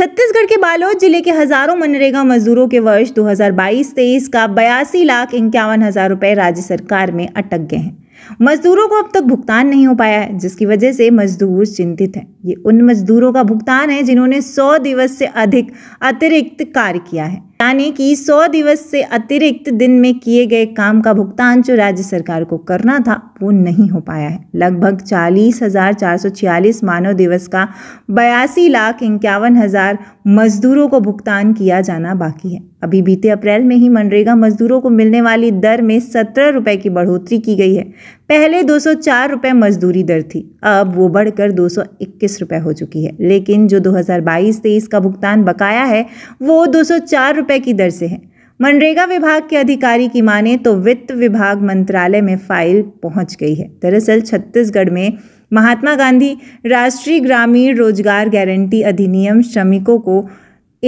छत्तीसगढ़ के बालोद जिले के हजारों मनरेगा मजदूरों के वर्ष 2022 हजार का बयासी लाख इक्यावन हजार रुपये राज्य सरकार में अटक गए हैं मजदूरों को अब तक भुगतान नहीं हो पाया है जिसकी वजह से मजदूर चिंतित हैं ये उन मजदूरों का भुगतान है जिन्होंने 100 दिवस से अधिक अतिरिक्त कार्य किया है यानी कि 100 दिवस से अतिरिक्त दिन में किए गए काम का भुगतान जो राज्य सरकार को करना था वो नहीं हो पाया है लगभग चालीस हज़ार चार सौ छियालीस मानव दिवस का बयासी लाख इक्यावन हज़ार मजदूरों को भुगतान किया जाना बाकी है अभी बीते अप्रैल में ही मनरेगा मजदूरों को मिलने वाली दर में सत्रह रुपये की बढ़ोतरी की गई है पहले चार रुपये मजदूरी दर थी अब वो बढ़कर इक्कीस रुपए हो चुकी है लेकिन जो बाईस तेईस का भुगतान बकाया है वो दो सौ चार रुपए की दर से है मनरेगा विभाग के अधिकारी की माने तो वित्त विभाग मंत्रालय में फाइल पहुंच गई है दरअसल छत्तीसगढ़ में महात्मा गांधी राष्ट्रीय ग्रामीण रोजगार गारंटी अधिनियम श्रमिकों को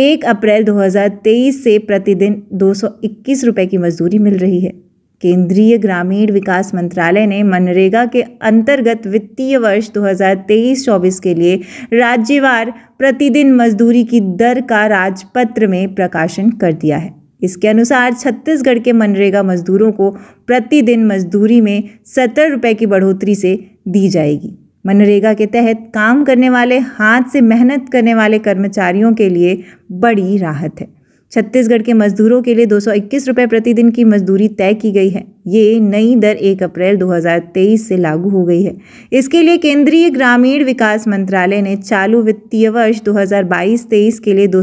एक अप्रैल 2023 से प्रतिदिन दो सौ की मजदूरी मिल रही है केंद्रीय ग्रामीण विकास मंत्रालय ने मनरेगा के अंतर्गत वित्तीय वर्ष 2023-24 के लिए राज्यवार प्रतिदिन मजदूरी की दर का राजपत्र में प्रकाशन कर दिया है इसके अनुसार छत्तीसगढ़ के मनरेगा मजदूरों को प्रतिदिन मजदूरी में सत्तर रुपये की बढ़ोतरी से दी जाएगी मनरेगा के तहत काम करने वाले हाथ से मेहनत करने वाले कर्मचारियों के लिए बड़ी राहत है छत्तीसगढ़ के मजदूरों के लिए दो रुपए प्रतिदिन की मजदूरी तय की गई है ये नई दर 1 अप्रैल 2023 से लागू हो गई है इसके लिए केंद्रीय ग्रामीण विकास मंत्रालय ने चालू वित्तीय वर्ष 2022-23 के लिए दो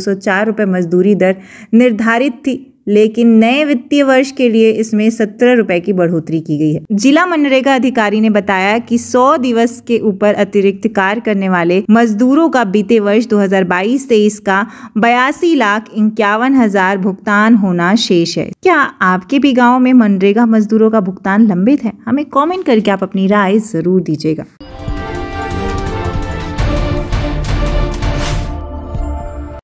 रुपए मजदूरी दर निर्धारित थी लेकिन नए वित्तीय वर्ष के लिए इसमें सत्रह रुपए की बढ़ोतरी की गई है जिला मनरेगा अधिकारी ने बताया कि सौ दिवस के ऊपर अतिरिक्त कार्य करने वाले मजदूरों का बीते वर्ष 2022-23 का बयासी लाख इक्यावन हजार भुगतान होना शेष है क्या आपके भी गाँव में मनरेगा मजदूरों का भुगतान लंबित है हमें कॉमेंट करके आप अपनी राय जरूर दीजिएगा